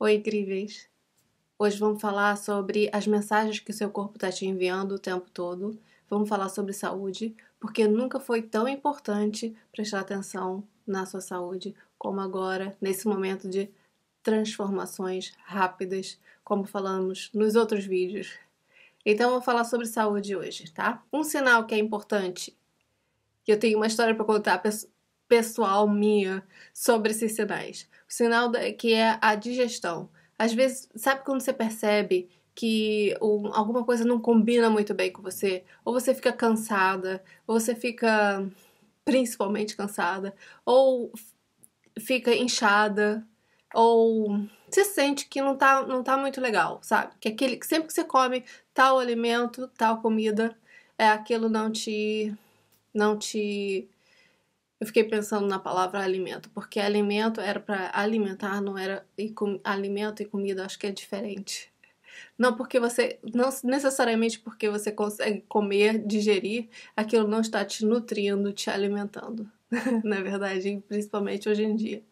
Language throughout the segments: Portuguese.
Oi, incríveis! Hoje vamos falar sobre as mensagens que o seu corpo está te enviando o tempo todo. Vamos falar sobre saúde, porque nunca foi tão importante prestar atenção na sua saúde como agora, nesse momento de transformações rápidas, como falamos nos outros vídeos. Então, vou falar sobre saúde hoje, tá? Um sinal que é importante, que eu tenho uma história para contar pessoal minha sobre esses sinais. O sinal que é a digestão. Às vezes, sabe quando você percebe que alguma coisa não combina muito bem com você? Ou você fica cansada, ou você fica principalmente cansada, ou fica inchada, ou você sente que não tá, não tá muito legal, sabe? Que aquele que sempre que você come tal alimento, tal comida, é aquilo não te não te eu fiquei pensando na palavra alimento, porque alimento era para alimentar, não era e com, alimento e comida, acho que é diferente. Não porque você, não necessariamente porque você consegue comer, digerir, aquilo não está te nutrindo, te alimentando. na é verdade, principalmente hoje em dia.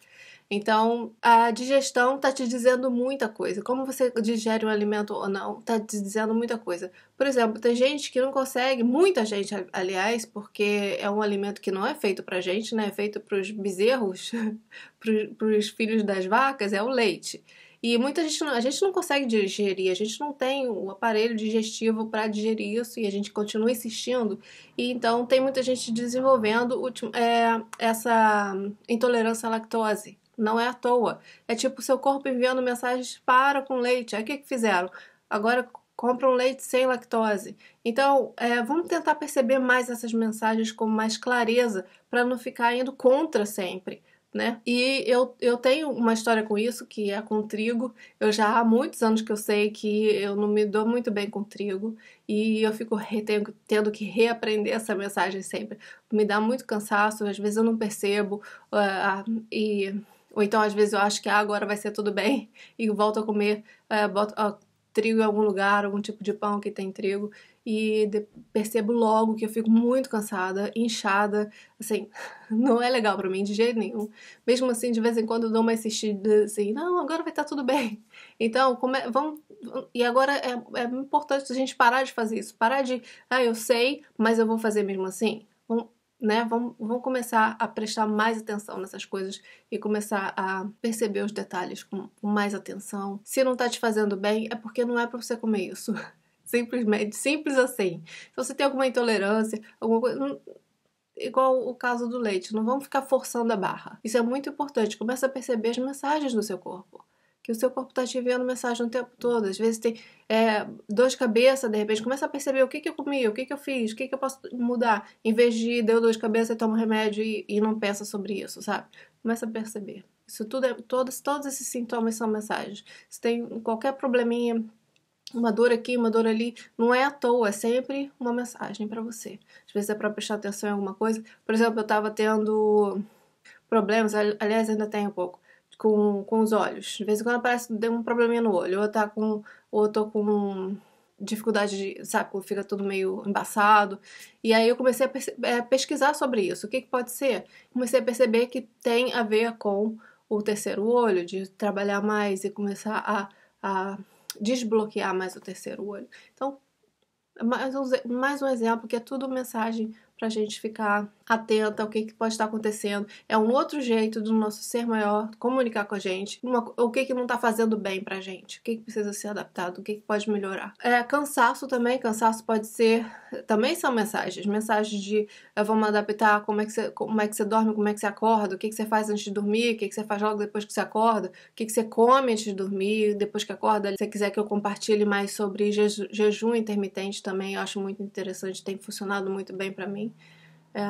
Então, a digestão está te dizendo muita coisa. Como você digere um alimento ou não, está te dizendo muita coisa. Por exemplo, tem gente que não consegue, muita gente, aliás, porque é um alimento que não é feito para gente, né? É feito para os bezerros, para os filhos das vacas, é o leite. E muita gente não, a gente não consegue digerir, a gente não tem o aparelho digestivo para digerir isso e a gente continua insistindo. E então tem muita gente desenvolvendo é, essa intolerância à lactose. Não é à toa. É tipo o seu corpo enviando mensagens para com leite. Aí o que, que fizeram? Agora compram leite sem lactose. Então, é, vamos tentar perceber mais essas mensagens com mais clareza para não ficar indo contra sempre. Né? E eu, eu tenho uma história com isso, que é com trigo. Eu já há muitos anos que eu sei que eu não me dou muito bem com trigo e eu fico retendo, tendo que reaprender essa mensagem sempre. Me dá muito cansaço, às vezes eu não percebo uh, uh, e ou então, às vezes, eu acho que ah, agora vai ser tudo bem e volto a comer é, boto, ó, trigo em algum lugar, algum tipo de pão que tem trigo. E de, percebo logo que eu fico muito cansada, inchada. Assim, não é legal para mim de jeito nenhum. Mesmo assim, de vez em quando eu dou uma assistida assim, não, agora vai estar tá tudo bem. Então, é, vamos. E agora é, é importante a gente parar de fazer isso. Parar de, ah, eu sei, mas eu vou fazer mesmo assim né, vão, começar a prestar mais atenção nessas coisas e começar a perceber os detalhes com, mais atenção. Se não está te fazendo bem, é porque não é para você comer isso. Simplesmente, simples assim. Então, se você tem alguma intolerância, alguma coisa. Não, igual o caso do leite, não vamos ficar forçando a barra. Isso é muito importante. Começa a perceber as mensagens do seu corpo que o seu corpo está te enviando mensagem o tempo todo. Às vezes tem é, dor de cabeça, de repente começa a perceber o que, que eu comi, o que, que eu fiz, o que, que eu posso mudar. Em vez de deu dor de cabeça e toma um remédio e, e, não pensa sobre isso, sabe? Começa a perceber. Isso tudo é, todos, todos esses sintomas são mensagens. Se tem qualquer probleminha, uma dor aqui, uma dor ali, não é à toa, é sempre uma mensagem para você. Às vezes é para prestar atenção em alguma coisa. Por exemplo, eu estava tendo problemas, aliás, ainda tenho um pouco com, com os olhos. De vez em quando parece que deu um probleminha no olho, ou tá com. ou tô com dificuldade de, sabe, fica tudo meio embaçado. E aí eu comecei a é, pesquisar sobre isso. O que, que pode ser? Comecei a perceber que tem a ver com o terceiro olho, de trabalhar mais e começar a, a desbloquear mais o terceiro olho. Então, é mais um, mais um exemplo que é tudo mensagem pra gente ficar atenta ao que, que pode estar acontecendo. É um outro jeito do nosso ser maior comunicar com a gente uma, o que, que não está fazendo bem a gente, o que, que precisa ser adaptado, o que, que pode melhorar. É, cansaço também, cansaço pode ser. Também são mensagens, mensagens de vamos adaptar como é, que você, como é que você dorme, como é que você acorda, o que, que você faz antes de dormir, o que, que você faz logo depois que você acorda, o que, que você come antes de dormir, depois que acorda. Se você quiser que eu compartilhe mais sobre jeju, jejum intermitente também, eu acho muito interessante, tem funcionado muito bem para mim. É,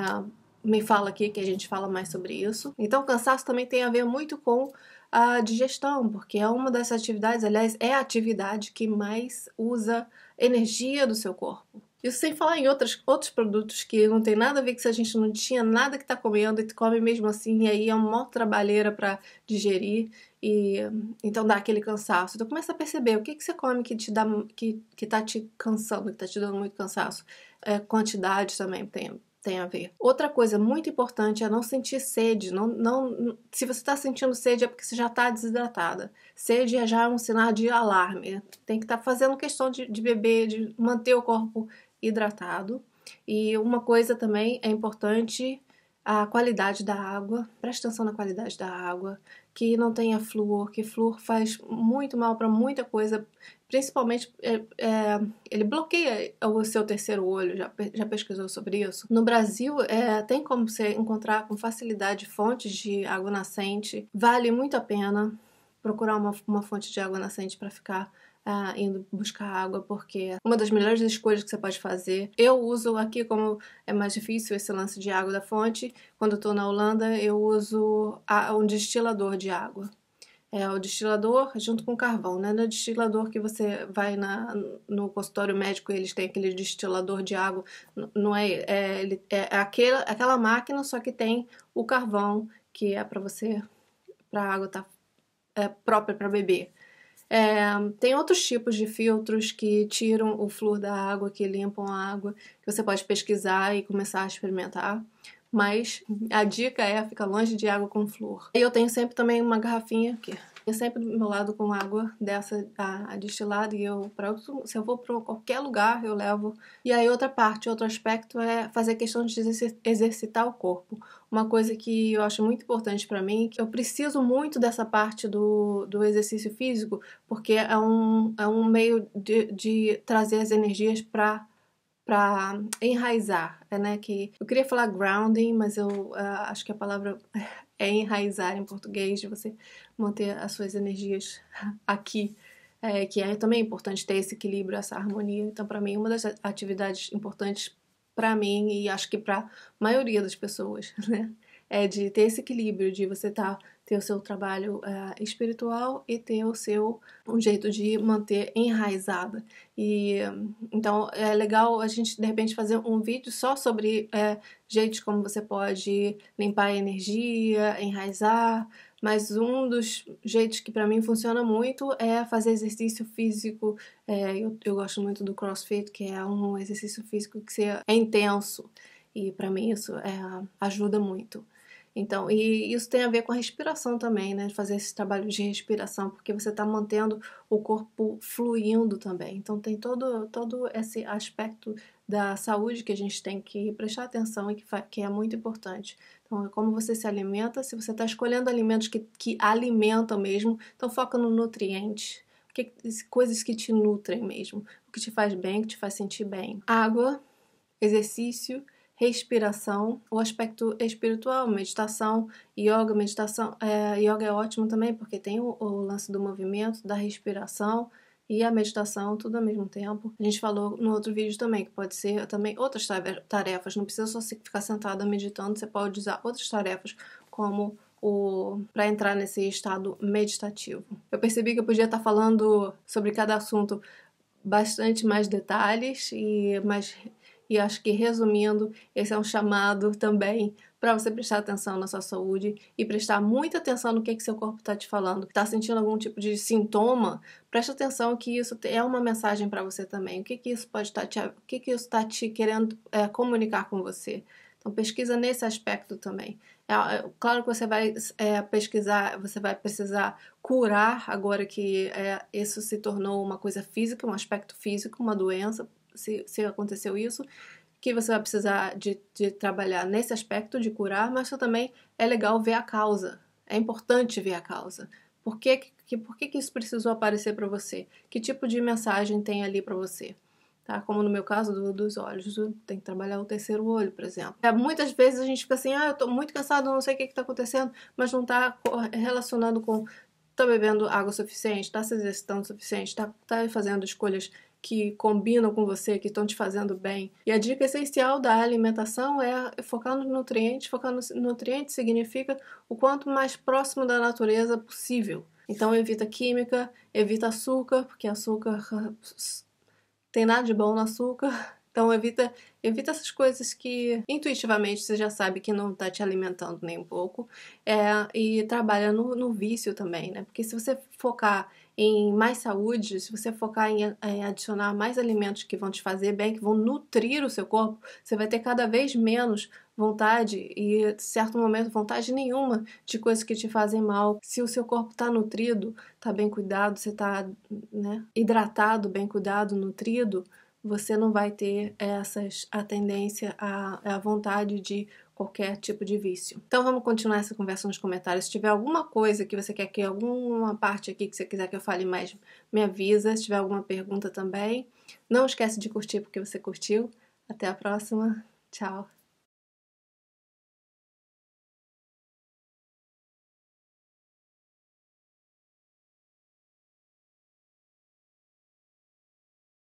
me fala aqui que a gente fala mais sobre isso. Então, cansaço também tem a ver muito com a digestão, porque é uma dessas atividades, aliás, é a atividade que mais usa energia do seu corpo. Isso sem falar em outros outros produtos que não tem nada a ver que se a gente não tinha nada que está comendo e come mesmo assim, e aí é uma maior trabalheira para digerir e então dá aquele cansaço. Então começa a perceber o que, que você come que te dá que, que tá te cansando, que tá te dando muito cansaço. É, quantidade também tem, tem a ver. Outra coisa muito importante é não sentir sede. Não, não, se você está sentindo sede é porque você já está desidratada. Sede é já é um sinal de alarme. Tem que estar tá fazendo questão de, de beber, de manter o corpo hidratado. E uma coisa também é importante a qualidade da água. Presta atenção na qualidade da água que não tenha flúor, que flúor faz muito mal para muita coisa, principalmente é, é, ele bloqueia o seu terceiro olho, já, já pesquisou sobre isso? No Brasil, é, tem como você encontrar com facilidade fontes de água nascente, vale muito a pena procurar uma, uma fonte de água nascente para ficar Tá indo buscar água, porque uma das melhores escolhas que você pode fazer. Eu uso aqui, como é mais difícil esse lance de água da fonte, quando eu tô na Holanda, eu uso um destilador de água. É o destilador junto com carvão, né? No é destilador que você vai na, no consultório médico, eles têm aquele destilador de água, não é? É, ele, é aquela, aquela máquina, só que tem o carvão, que é para você, para a água tá é, própria para beber. É, tem outros tipos de filtros que tiram o flúor da água, que limpam a água, que você pode pesquisar e começar a experimentar. Mas a dica é ficar longe de água com flúor. E eu tenho sempre também uma garrafinha aqui eu sempre do meu lado com água dessa a, a destilada e eu para se eu vou para qualquer lugar eu levo. E aí outra parte, outro aspecto é fazer questão de exercitar o corpo. Uma coisa que eu acho muito importante para mim, que eu preciso muito dessa parte do, do exercício físico, porque é um, é um meio de, de trazer as energias para para enraizar, né? Que eu queria falar grounding, mas eu uh, acho que a palavra é enraizar em português, de você manter as suas energias aqui, é, que é também importante ter esse equilíbrio, essa harmonia. Então, para mim, uma das atividades importantes para mim e acho que para a maioria das pessoas, né? é de ter esse equilíbrio de você tá, ter o seu trabalho eh, espiritual e ter o seu um jeito de manter enraizada. E então é legal a gente de repente fazer um vídeo só sobre é, jeitos como você pode limpar a energia, enraizar. Mas um dos jeitos que para mim funciona muito é fazer exercício físico. É, eu, eu gosto muito do CrossFit, que é um exercício físico que é intenso. E para mim isso é, ajuda muito. Então, e isso tem a ver com a respiração também, né? Fazer esse trabalho de respiração, porque você está mantendo o corpo fluindo também. Então, tem todo, todo esse aspecto da saúde que a gente tem que prestar atenção e que, que é muito importante. Então, é como você se alimenta, se você está escolhendo alimentos que, que alimentam mesmo, então foca no nutriente. Que, coisas que te nutrem mesmo, o que te faz bem, que te faz sentir bem. Água, exercício respiração, o aspecto espiritual, meditação, yoga, meditação, é, yoga é ótimo também porque tem o, o lance do movimento, da respiração e a meditação tudo ao mesmo tempo. A gente falou no outro vídeo também que pode ser também outras tarefas, não precisa só ficar sentada meditando, você pode usar outras tarefas como o para entrar nesse estado meditativo. Eu percebi que eu podia estar falando sobre cada assunto bastante mais detalhes e mais e acho que, resumindo, esse é um chamado também para você prestar atenção na sua saúde e prestar muita atenção no que, que seu corpo está te falando. Está sentindo algum tipo de sintoma? Preste atenção que isso é uma mensagem para você também. O que, que isso pode estar tá te, o que que isso está te querendo é, comunicar com você? Então pesquisa nesse aspecto também. É, é, claro que você vai é, pesquisar, você vai precisar curar agora que é, isso se tornou uma coisa física, um aspecto físico, uma doença se, se aconteceu isso, que você vai precisar de, de trabalhar nesse aspecto de curar, mas também é legal ver a causa. É importante ver a causa. Por que, que, por que, que isso precisou aparecer para você? Que tipo de mensagem tem ali para você? Tá? Como no meu caso do, dos olhos, tem que trabalhar o terceiro olho, por exemplo. É, muitas vezes a gente fica assim, ah, eu tô muito cansado, não sei o que está acontecendo, mas não está relacionando com tá bebendo água suficiente, tá se exercitando o suficiente, tá, tá fazendo escolhas que combinam com você, que estão te fazendo bem. E a dica essencial da alimentação é focar nos nutrientes. Focar nos nutrientes significa o quanto mais próximo da natureza possível. Então evita química, evita açúcar, porque açúcar tem nada de bom no açúcar. Então evita, evita essas coisas que intuitivamente você já sabe que não está te alimentando nem um pouco. É, e trabalha no, no vício também, né? Porque se você focar em mais saúde, se você focar em, em, eh, adicionar mais alimentos que vão te fazer bem, que vão nutrir o seu corpo, você vai ter cada vez menos vontade e, certo momento, vontade nenhuma de coisas que te fazem mal. Se o seu corpo está nutrido, está bem cuidado, você está né, hidratado, bem cuidado, nutrido, você não vai ter essas, a tendência, a, a vontade de qualquer tipo de vício. Então vamos continuar essa conversa nos comentários. Se tiver alguma coisa que você quer que alguma parte aqui que você quiser que eu fale mais, me avisa. Se tiver alguma pergunta também, não esquece de curtir porque você curtiu. Até a próxima. Tchau.